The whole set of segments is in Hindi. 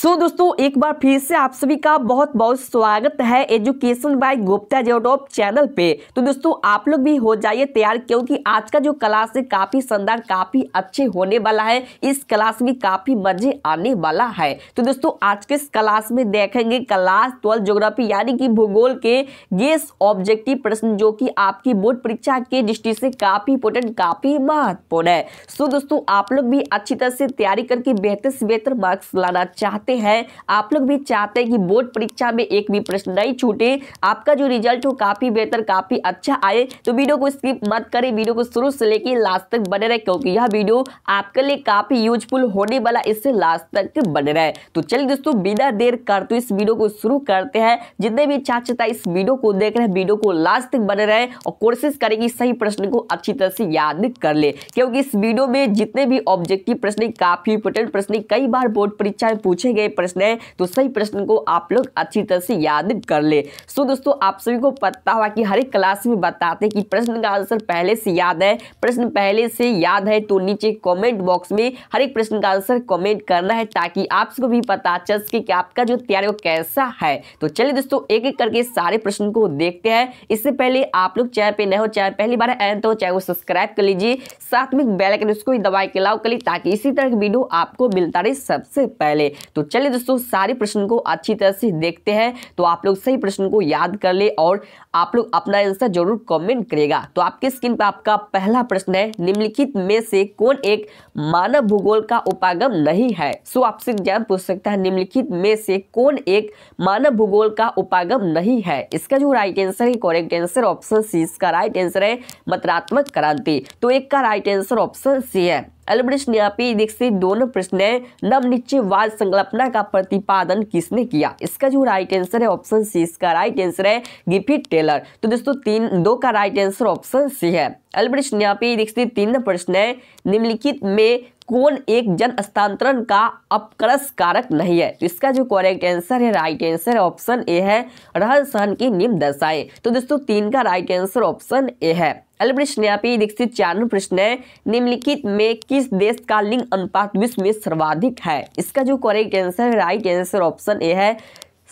सो so, दोस्तों एक बार फिर से आप सभी का बहुत बहुत स्वागत है एजुकेशन बाय गुप्ता जेडॉप चैनल पे तो दोस्तों आप लोग भी हो जाइए तैयार क्योंकि आज का जो क्लास है काफ़ी शानदार काफ़ी अच्छे होने वाला है इस क्लास में काफ़ी मजे आने वाला है तो दोस्तों आज के इस क्लास में देखेंगे क्लास ट्वेल्व जोग्राफी यानी कि भूगोल के गेस ऑब्जेक्टिव प्रश्न जो की आपकी बोर्ड परीक्षा के दृष्टि से काफ़ी इंपोर्टेंट काफ़ी महत्वपूर्ण है सो दोस्तों आप लोग भी अच्छी तरह से तैयारी करके बेहतर से बेहतर मार्क्स लाना चाहते चाहते हैं आप लोग भी चाहते हैं कि बोर्ड परीक्षा में एक भी प्रश्न नहीं छूटे आपका जो रिजल्ट हो काफ़ी बेहतर काफ़ी अच्छा आए तो वीडियो को स्किप मत करें वीडियो को शुरू से लेकर लास्ट तक बने रहे क्योंकि यह वीडियो आपके लिए काफ़ी यूजफुल होने वाला इससे लास्ट तक बने रहे तो चलिए दोस्तों बिना देर कर तो इस वीडियो को शुरू करते हैं जितने भी छात्र इस वीडियो को देख रहे हैं वीडियो को लास्ट तक बने रहे और कोशिश करें सही प्रश्न को अच्छी तरह से याद कर ले क्योंकि इस वीडियो में जितने भी ऑब्जेक्टिव प्रश्न काफी इंपोर्टेंट प्रश्न कई बार बोर्ड परीक्षा में पूछे गए प्रश्न है तो सही प्रश्न को आप लोग अच्छी तरह से याद कर ले सो दोस्तों आप सभी को पता हुआ कि हर एक क्लास में बताते हैं कि प्रश्न का आंसर पहले से याद है प्रश्न पहले से याद है तो नीचे कमेंट बॉक्स में हर एक प्रश्न का आंसर कमेंट करना है ताकि आप सबको भी पता चल सके कि आपका जो तैयारी कैसा है तो चलिए दोस्तों एक एक करके सारे प्रश्न को देखते हैं इससे पहले आप लोग चैनल पे नए हो चैनल पहली बार आए तो चैनल को सब्सक्राइब कर लीजिए साथ में बेलाइकन उसको भी दबाए के लाओ कर ताकि इसी तरह की वीडियो आपको मिलता रहे सबसे पहले तो चलिए दोस्तों सारे प्रश्न को अच्छी तरह से देखते हैं तो आप लोग सही प्रश्न को याद कर ले और आप लोग अपना आंसर जरूर कमेंट करेगा तो आपके स्क्रीन पर आपका पहला प्रश्न है निम्नलिखित में से कौन एक मानव भूगोल का उपागम नहीं है सो आपसे एग्जाम पूछ सकता है निम्नलिखित में से कौन एक मानव भूगोल का उपागम नहीं है इसका जो राइट आंसर है करेक्ट आंसर ऑप्शन सी इसका राइट आंसर है मात्रात्मक क्रांति तो एक का राइट आंसर ऑप्शन सी है एल्ब्रेस्नियापी विकसित दोनों प्रश्न है नव नवनिश्चयवाद संकल्पना का प्रतिपादन किसने किया इसका जो राइट आंसर है ऑप्शन सी इसका राइट आंसर है गिफिट टेलर तो दोस्तों तीन दो का राइट आंसर ऑप्शन सी है एल्ब्रेस्नियापी विकसित तीन प्रश्न है निम्नलिखित में कौन एक जन हस्तांतरण का अपकर्ष कारक नहीं है इसका जो करेक्ट आंसर है राइट आंसर ऑप्शन ए है रहन सहन की निम्न दशाएं तो दोस्तों तीन का राइट आंसर ऑप्शन ए है अगले प्रश्न यहाँ पे दीक्षित चारण प्रश्न है निम्नलिखित में किस देश का लिंग अनुपात विश्व में सर्वाधिक है इसका जो करेक्ट आंसर है राइट आंसर ऑप्शन ए है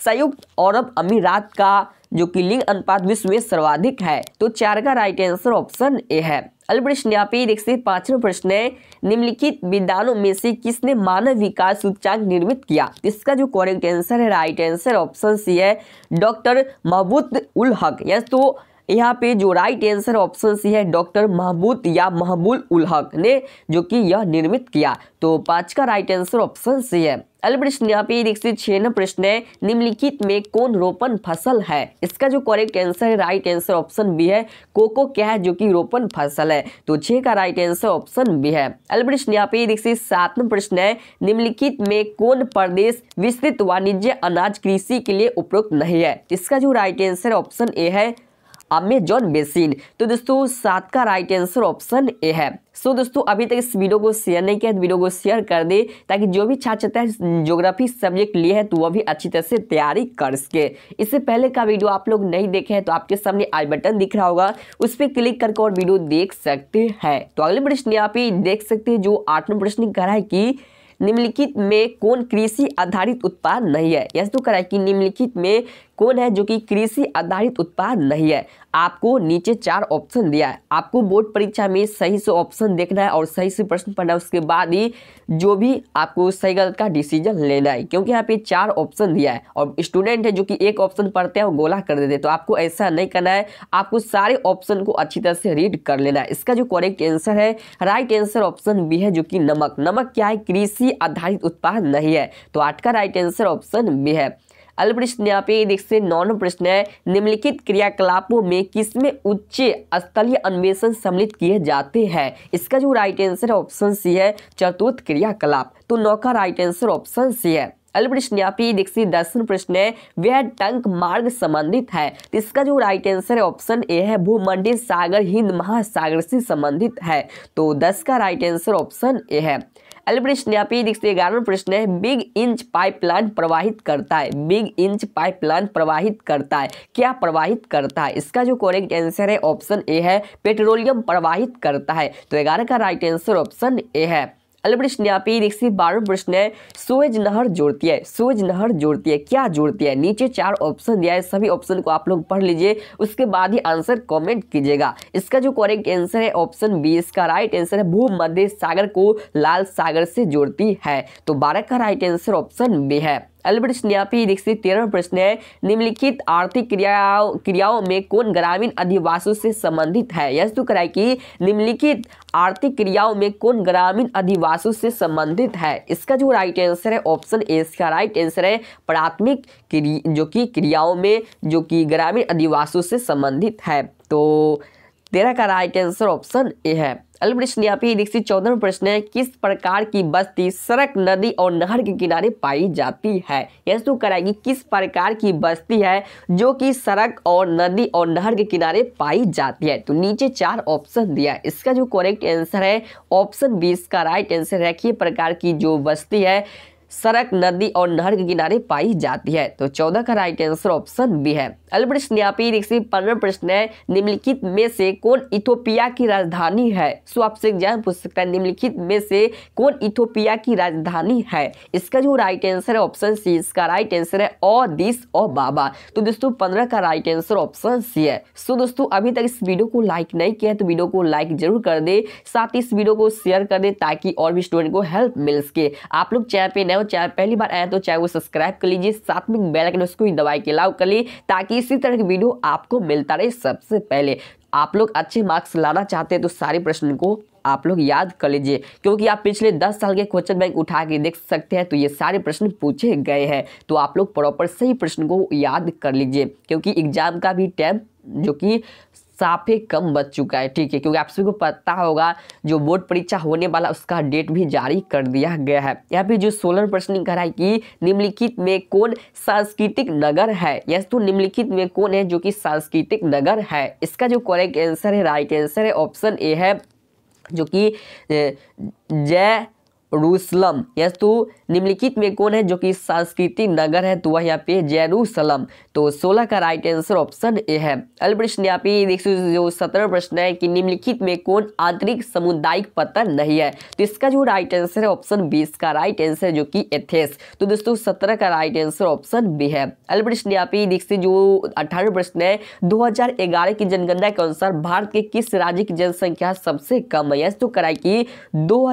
संयुक्त अरब अमीरात का जो कि लिंग अनुपात विश्व में सर्वाधिक है तो चार का राइट आंसर ऑप्शन ए है अगले प्रश्न यहाँ पे देखते हैं पांचवा प्रश्न है निम्नलिखित विद्वानों में से किसने मानव विकास सूचकांक निर्मित किया इसका जो करेक्ट आंसर है राइट आंसर ऑप्शन सी है डॉक्टर महबूत उल हक यस तो यहाँ पे जो राइट आंसर ऑप्शन सी है डॉक्टर महबूत या महबूल उल हक ने जो कि यह निर्मित किया तो पांच का राइट आंसर ऑप्शन सी है अल्प्रश्न यहाँ पे छह छियानवे प्रश्न है निम्नलिखित में कौन रोपण फसल है इसका जो करेक्ट आंसर है राइट आंसर ऑप्शन बी है कोको क्या है जो कि रोपण फसल है तो छे का राइट आंसर ऑप्शन बी है अल्प्रश्न यहाँ पे देखिए सातवां प्रश्न है निम्नलिखित में कौन प्रदेश विस्तृत वाणिज्य अनाज कृषि के लिए उपयुक्त नहीं है इसका जो राइट आंसर ऑप्शन ए है अमेजॉन बेसिन तो दोस्तों सात का राइट आंसर ऑप्शन ए है सो so, दोस्तों अभी तक इस वीडियो को शेयर नहीं किया तो वीडियो को शेयर कर दे ताकि जो भी छात्र छात्रा ज्योग्राफी सब्जेक्ट लिए है तो वह भी अच्छी तरह से तैयारी कर सके इससे पहले का वीडियो आप लोग नहीं देखे हैं तो आपके सामने आई बटन दिख रहा होगा उस पर क्लिक करके और वीडियो देख सकते हैं तो अगले प्रश्न आप ही देख सकते हैं जो आठवें प्रश्न कह रहा है कि निम्नलिखित में कौन कृषि आधारित उत्पाद नहीं है यह तो करा है कि निम्नलिखित में कौन है जो कि कृषि आधारित उत्पाद नहीं है आपको नीचे चार ऑप्शन दिया है आपको बोर्ड परीक्षा में सही से ऑप्शन देखना है और सही से प्रश्न पढ़ना है उसके बाद ही जो भी आपको सही गलत का डिसीजन लेना है क्योंकि यहाँ पे चार ऑप्शन दिया है और स्टूडेंट है जो कि एक ऑप्शन पढ़ते हैं और गोला कर देते हैं तो आपको ऐसा नहीं करना है आपको सारे ऑप्शन को अच्छी तरह से रीड कर लेना है इसका जो करेक्ट आंसर है राइट आंसर ऑप्शन बी है जो कि नमक नमक क्या है कृषि आधारित उत्पाद नहीं है तो आठ का राइट आंसर ऑप्शन बी है अल यहाँ पे देखते नॉन प्रश्न है निम्नलिखित क्रियाकलापों में किसमें उच्च स्थलीय अन्वेषण सम्मिलित किए जाते हैं इसका जो राइट आंसर ऑप्शन सी है चतुर्थ क्रियाकलाप तो नौ का राइट आंसर ऑप्शन सी है अल यहाँ पे देखिए दर्शन प्रश्न है वह टंक मार्ग संबंधित है तो इसका जो राइट आंसर है ऑप्शन ए है भूमंडल सागर हिंद महासागर से संबंधित है तो दस का राइट आंसर ऑप्शन ए है अल्ब्रिस्ट ने यहाँ पे देखते ग्यारहवें प्रश्न है बिग इंच पाइपलाइन प्रवाहित करता है बिग इंच पाइपलाइन प्रवाहित करता है क्या प्रवाहित करता है इसका जो करेक्ट आंसर है ऑप्शन ए है पेट्रोलियम प्रवाहित करता है तो ग्यारह का राइट आंसर ऑप्शन ए है अलब्रिश यहाँ पे देखिए सिर्फ बारह प्रश्न है सोएज नहर जोड़ती है सोएज नहर जोड़ती है क्या जोड़ती है नीचे चार ऑप्शन दिया है सभी ऑप्शन को आप लोग पढ़ लीजिए उसके बाद ही आंसर कॉमेंट कीजिएगा इसका जो करेक्ट आंसर है ऑप्शन बी इसका राइट आंसर है भूमध्य सागर को लाल सागर से जोड़ती है तो बारह का राइट आंसर ऑप्शन बी है अल्बर्ट स्न्यापी विकसित तेरह प्रश्न है निम्नलिखित आर्थिक क्रियाओं क्रियाओं में कौन ग्रामीण अधिवासों से संबंधित है यश तो कराए कि निम्नलिखित आर्थिक क्रियाओं में कौन ग्रामीण अधिवासों से संबंधित है इसका जो राइट आंसर है ऑप्शन ए इसका राइट आंसर है प्राथमिक जो कि क्रियाओं में जो कि ग्रामीण अधिवासों से संबंधित है तो तेरह का राइट आंसर ऑप्शन ए है अल्पप्रश्न यहाँ पे देखिए चौदह प्रश्न है किस प्रकार की बस्ती सड़क नदी और नहर के किनारे पाई जाती है यह तो कराएगी किस प्रकार की बस्ती है जो कि सड़क और नदी और नहर के किनारे पाई जाती है तो नीचे चार ऑप्शन दिया है इसका जो करेक्ट आंसर है ऑप्शन बी इसका राइट आंसर है कि प्रकार की जो बस्ती है सड़क नदी और नहर के किनारे पाई जाती है तो चौदह का राइट आंसर ऑप्शन बी है अगला प्रश्न पंद्रह प्रश्न है निम्नलिखित में से कौन इथोपिया की राजधानी है सो आपसे एग्जाम पूछ सकता है निम्नलिखित में से कौन इथोपिया की राजधानी है इसका जो राइट आंसर है ऑप्शन सी इसका राइट आंसर है ओ दिस ओ बाबा तो दोस्तों पंद्रह का राइट आंसर ऑप्शन सी है सो दोस्तों अभी तक इस वीडियो को लाइक नहीं किया है तो वीडियो को लाइक जरूर कर दे साथ ही इस वीडियो को शेयर कर दे ताकि और भी स्टूडेंट को हेल्प मिल सके आप लोग चैनल पे हो चाहे पहली बार आया तो चाहे वो सब्सक्राइब कर लीजिए साथ में बेल आइकन उसको ही दबाई के लाओ कर लिए ताकि इसी तरह की वीडियो आपको मिलता रहे सबसे पहले आप लोग अच्छे मार्क्स लाना चाहते हैं तो सारे प्रश्न को आप लोग याद कर लीजिए क्योंकि आप पिछले 10 साल के क्वेश्चन बैंक उठा के देख सकते हैं तो ये सारे प्रश्न पूछे गए हैं तो आप लोग प्रॉपर सही प्रश्न को याद कर लीजिए क्योंकि एग्जाम का भी टाइम जो कि साफे कम बच चुका है ठीक है क्योंकि आप सभी को पता होगा जो बोर्ड परीक्षा होने वाला उसका डेट भी जारी कर दिया गया है यहाँ पे जो सोलर प्रश्न कह रहा है कि निम्नलिखित में कौन सांस्कृतिक नगर है यस तो निम्नलिखित में कौन है जो कि सांस्कृतिक नगर है इसका जो करेक्ट आंसर है राइट आंसर है ऑप्शन ए है जो कि जय रूसलम यस तो निम्नलिखित में कौन है जो कि सांस्कृतिक नगर है तो वह यहाँ पे जेरूसलम तो 16 का राइट आंसर ऑप्शन ए है अगले प्रश्न यहाँ पे देखो जो सत्रह प्रश्न है कि निम्नलिखित में कौन आंतरिक सामुदायिक पतन नहीं है तो इसका जो राइट आंसर है ऑप्शन बी इसका राइट आंसर जो कि एथेस तो दोस्तों सत्रह का राइट आंसर ऑप्शन बी है अगले प्रश्न यहाँ पे देख जो अठारह प्रश्न है दो की जनगणना के अनुसार भारत के किस राज्य की जनसंख्या सबसे कम है यस तो कराई की दो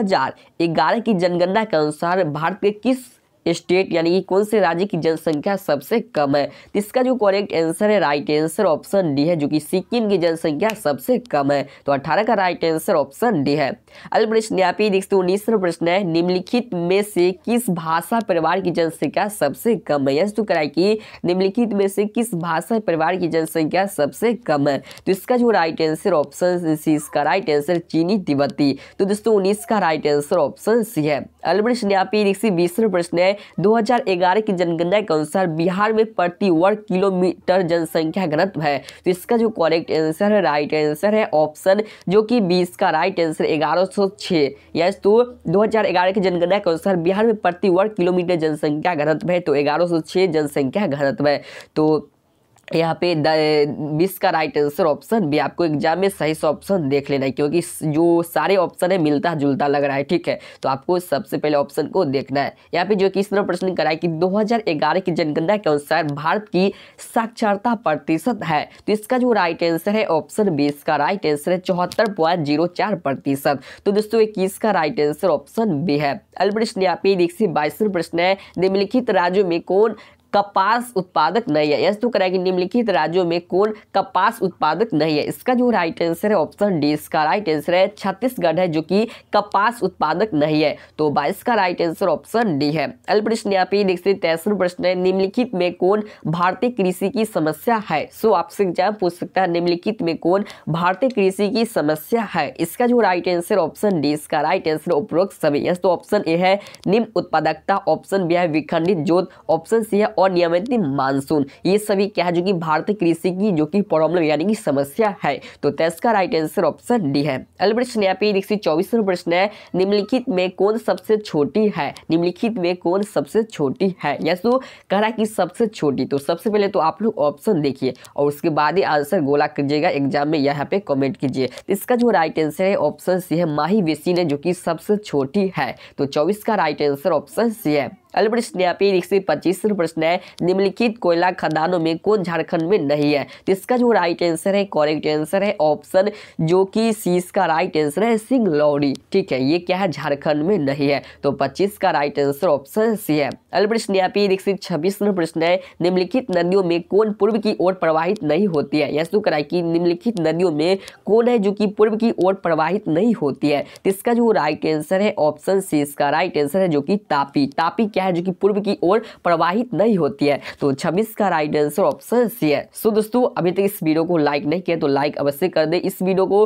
की जनगणना के अनुसार भारत के किस स्टेट यानी कि कौन से राज्य की जनसंख्या सबसे कम है तो इसका जो करेक्ट आंसर है राइट आंसर ऑप्शन डी है जो कि सिक्किम की जनसंख्या सबसे कम है तो अठारह का राइट आंसर ऑप्शन डी है अल प्रश्न यहाँ देखते उन्नीस प्रश्न है निम्नलिखित में से किस भाषा परिवार की जनसंख्या सबसे कम है यश तो कराए कि निम्नलिखित में से किस भाषा परिवार की जनसंख्या सबसे कम है तो इसका जो राइट आंसर ऑप्शन सी इसका राइट आंसर चीनी तिब्बती तो दोस्तों उन्नीस का राइट आंसर ऑप्शन सी है अल प्रश्न यहाँ पे देखिए बीसवें प्रश्न है 2011 की जनगणना के अनुसार बिहार में प्रति वर्ग किलोमीटर जनसंख्या घनत्व है तो इसका जो करेक्ट आंसर है राइट आंसर है ऑप्शन जो कि बीस का राइट आंसर ग्यारह सौ यस तो 2011 की जनगणना के अनुसार बिहार में प्रति वर्ग किलोमीटर जनसंख्या घनत्व है तो ग्यारह जनसंख्या घनत्व है तो यहाँ पे बीस का राइट आंसर ऑप्शन भी आपको एग्जाम में सही से ऑप्शन देख लेना है क्योंकि जो सारे ऑप्शन है मिलता जुलता लग रहा है ठीक है तो आपको सबसे पहले ऑप्शन को देखना है यहाँ पे जो कि इस तरह प्रश्न है कि 2011 की जनगणना के अनुसार भारत की साक्षरता प्रतिशत है तो इसका जो राइट आंसर है ऑप्शन बी इसका राइट आंसर है चौहत्तर प्रतिशत तो दोस्तों इक्कीस का राइट आंसर ऑप्शन बी है अल प्रश्न यहाँ पे देखिए बाईसवें प्रश्न है निम्नलिखित राज्यों में कौन कपास उत्पादक नहीं है यस तो कराएगी निम्नलिखित राज्यों में कौन कपास उत्पादक नहीं है इसका जो राइट आंसर है ऑप्शन डी इसका राइट आंसर है छत्तीसगढ़ है जो कि कपास उत्पादक नहीं है तो बाईस का राइट आंसर ऑप्शन डी है अल प्रश्न यहाँ पे देखते तेसर प्रश्न है निम्नलिखित में कौन भारतीय कृषि की समस्या है सो आपसे एग्जाम पूछ सकता है निम्नलिखित में कौन भारतीय कृषि की समस्या है इसका जो राइट आंसर ऑप्शन डी इसका राइट आंसर उपरोक्त सभी यस तो ऑप्शन ए है निम्न उत्पादकता ऑप्शन बी है विखंडित जोत ऑप्शन सी है और नियमित मानसून ये सभी क्या है जो कि भारतीय कृषि की जो कि प्रॉब्लम यानी कि समस्या है तो तेईस का राइट आंसर ऑप्शन डी है अगले प्रश्न यहाँ पे देखिए चौबीसवा प्रश्न है निम्नलिखित में कौन सबसे छोटी है निम्नलिखित में कौन सबसे छोटी है या तो कह रहा है कि सबसे छोटी तो सबसे पहले तो आप लोग ऑप्शन देखिए और उसके बाद ही आंसर गोला कीजिएगा एग्जाम में यहाँ पे कॉमेंट कीजिए इसका जो राइट आंसर है ऑप्शन सी है माही वेसिन है जो कि सबसे छोटी है तो चौबीस का राइट आंसर ऑप्शन सी है एक सौ पच्चीस प्रश्न है निम्नलिखित कोयला खदानों में कौन झारखंड में नहीं है इसका जो राइट आंसर है करेक्ट आंसर है ऑप्शन जो कि सी का राइट आंसर है सिंगलौड़ी ठीक है ये क्या है झारखंड में नहीं है तो पच्चीस का राइट आंसर ऑप्शन सी है एक सौ छब्बीस प्रश्न है निम्नलिखित नदियों में कौन पूर्व की ओर प्रवाहित नहीं होती है यह कराए कि निम्नलिखित नदियों में कौन है जो कि पूर्व की ओर प्रवाहित नहीं होती है इसका जो राइट आंसर है ऑप्शन सी इसका राइट आंसर है जो कि तापी तापी क्या है जो कि पूर्व की ओर प्रवाहित नहीं होती है तो छब्बीस का राइट आंसर ऑप्शन सी है सो दोस्तों अभी तक इस वीडियो को लाइक नहीं किया तो लाइक अवश्य कर दे इस वीडियो को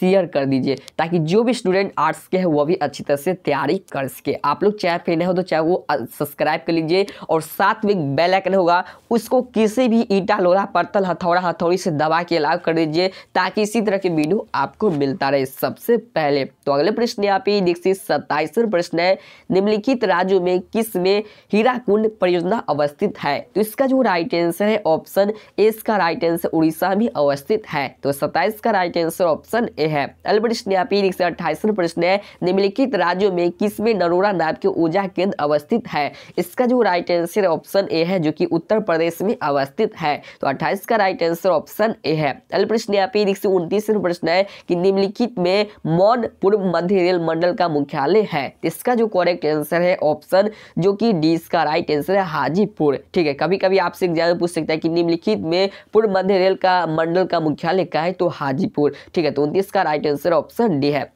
शेयर कर दीजिए ताकि जो भी स्टूडेंट आर्ट्स के हैं वो भी अच्छी तरह से तैयारी कर सके आप लोग चाहे फिर नए हो तो चाहे वो सब्सक्राइब कर लीजिए और साथ में बेल आइकन होगा उसको किसी भी ईटा लोरा पर्तल हथौड़ा हथौड़ी से दबा के अलाव कर दीजिए ताकि इसी तरह के वीडियो आपको मिलता रहे सबसे पहले तो अगले प्रश्न यहाँ पे देखिए सत्ताईसवें प्रश्न है निम्नलिखित राज्यों में किस में हीरा कुंड परियोजना अवस्थित है तो इसका जो राइट आंसर है ऑप्शन ए इसका राइट आंसर उड़ीसा में अवस्थित है तो सत्ताईस का राइट आंसर ऑप्शन ए है अगले प्रश्न प्रश्न है निम्नलिखित राज्यों में किसमें नरोड़ा नाम के ऊर्जा केंद्र अवस्थित है इसका जो राइट आंसर ऑप्शन ए है जो की उत्तर प्रदेश में अवस्थित है तो अट्ठाईस का राइट आंसर ऑप्शन ए है अगले प्रश्न यहाँ उनतीस प्रश्न है कि निम्नलिखित में मौन पूर्व मध्य रेल मंडल का मुख्यालय है तो इसका जो करेक्ट आंसर है ऑप्शन जो कि डी इसका राइट आंसर है हाजीपुर ठीक है कभी कभी आपसे एग्जाम पूछ सकता है कि निम्नलिखित में पूर्व मध्य रेल का मंडल का मुख्यालय क्या है तो हाजीपुर ठीक है तो उनतीस का राइट आंसर ऑप्शन डी है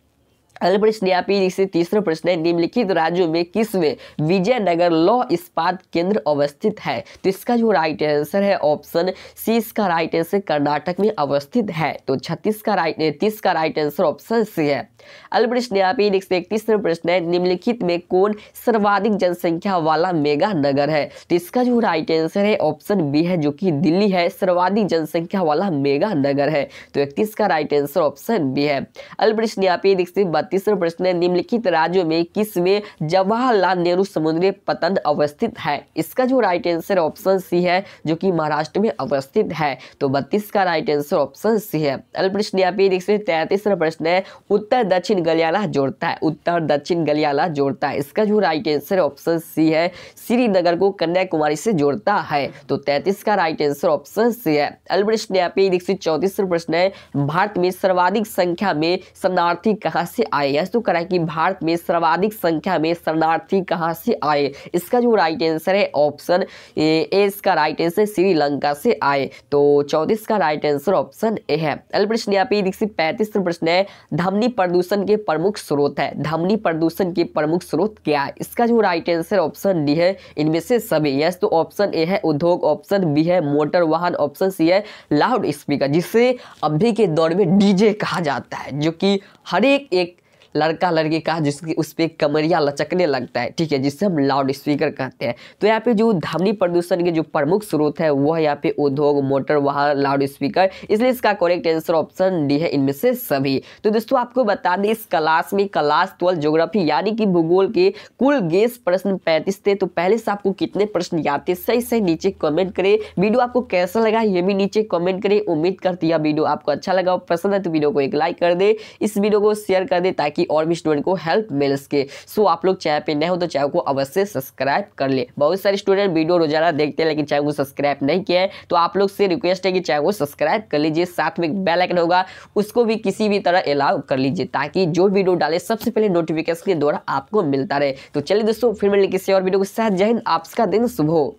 अगले प्रश्न आप पे इससे तीसरा प्रश्न है निम्नलिखित राज्यों में किस में विजयनगर लौह इस्पात केंद्र अवस्थित है तो इसका जो राइट आंसर है ऑप्शन सी इसका राइट आंसर कर्नाटक में अवस्थित है तो छत्तीस का राइट तीस का राइट आंसर ऑप्शन सी है अगले प्रश्न आप पे नेक्स्ट तीसरा प्रश्न है निम्नलिखित में कौन सर्वाधिक जनसंख्या वाला मेगा नगर है तो इसका जो राइट आंसर है ऑप्शन बी है जो कि दिल्ली है सर्वाधिक जनसंख्या वाला मेगा नगर है तो इकतीस का राइट आंसर ऑप्शन बी है अगले प्रश्न आप पे तीसरा प्रश्न है निम्नलिखित राज्यों में किस में जवाहरलाल नेहरू समुद्री पतन अवस्थित है इसका जो राइट आंसर ऑप्शन सी है जो कि महाराष्ट्र में अवस्थित है तो बत्तीस का राइट आंसर ऑप्शन सी है अल प्रश्न यहाँ पे देख सकते तैतीसरा प्रश्न है उत्तर दक्षिण गलियाला जोड़ता है उत्तर दक्षिण गलियाला जोड़ता है इसका जो राइट आंसर ऑप्शन सी है श्रीनगर को कन्याकुमारी से जोड़ता है तो तैतीस का राइट आंसर ऑप्शन सी है अल प्रश्न यहाँ पे देख सकते चौतीसरा प्रश्न है भारत में सर्वाधिक संख्या में शरणार्थी कहाँ से आए यह तो करा कि भारत में सर्वाधिक संख्या में शरणार्थी कहाँ से आए इसका जो राइट आंसर है ऑप्शन ए इसका राइट आंसर श्रीलंका से आए तो चौंतीस का राइट आंसर ऑप्शन ए है अगला प्रश्न यहाँ पे देखिए पैंतीस प्रश्न है धमनी प्रदूषण के प्रमुख स्रोत है धमनी प्रदूषण के प्रमुख स्रोत क्या है इसका जो राइट आंसर ऑप्शन डी है इनमें से सभी यस तो ऑप्शन ए है उद्योग ऑप्शन बी है मोटर वाहन ऑप्शन सी है लाउड स्पीकर जिसे अभी के दौर में डीजे कहा जाता है जो कि हर एक एक लड़का लड़की का जिसकी उस पर कमरिया लचकने लगता है ठीक है जिससे हम लाउड स्पीकर कहते हैं तो यहाँ पे जो ध्वनि प्रदूषण के जो प्रमुख स्रोत है वह यहाँ पे उद्योग मोटर वाहन लाउड स्पीकर इसलिए इसका करेक्ट आंसर ऑप्शन डी है इनमें से सभी तो दोस्तों आपको बता दें इस क्लास में क्लास ट्वेल्व ज्योग्राफी यानी कि भूगोल के कुल गेस प्रश्न पैंतीस थे तो पहले से आपको कितने प्रश्न याद थे सही सही नीचे कमेंट करें वीडियो आपको कैसा लगा ये भी नीचे कमेंट करें उम्मीद करती है वीडियो आपको अच्छा लगा पसंद है तो वीडियो को एक लाइक कर दे इस वीडियो को शेयर कर दे ताकि और भी स्टूडेंट को हेल्प मिल सके सो आप लोग चैनल पर नए हो तो चैनल को अवश्य सब्सक्राइब कर ले बहुत सारे स्टूडेंट वीडियो रोजाना देखते हैं लेकिन चैनल को सब्सक्राइब नहीं किया है तो आप लोग से रिक्वेस्ट है कि चैनल को सब्सक्राइब कर लीजिए साथ में बेल आइकन होगा उसको भी किसी भी तरह अलाउ कर लीजिए ताकि जो वीडियो डाले सबसे पहले नोटिफिकेशन के द्वारा आपको मिलता रहे तो चलिए दोस्तों फिर मिले किसी और वीडियो के साथ जय हिंद आपका दिन शुभ हो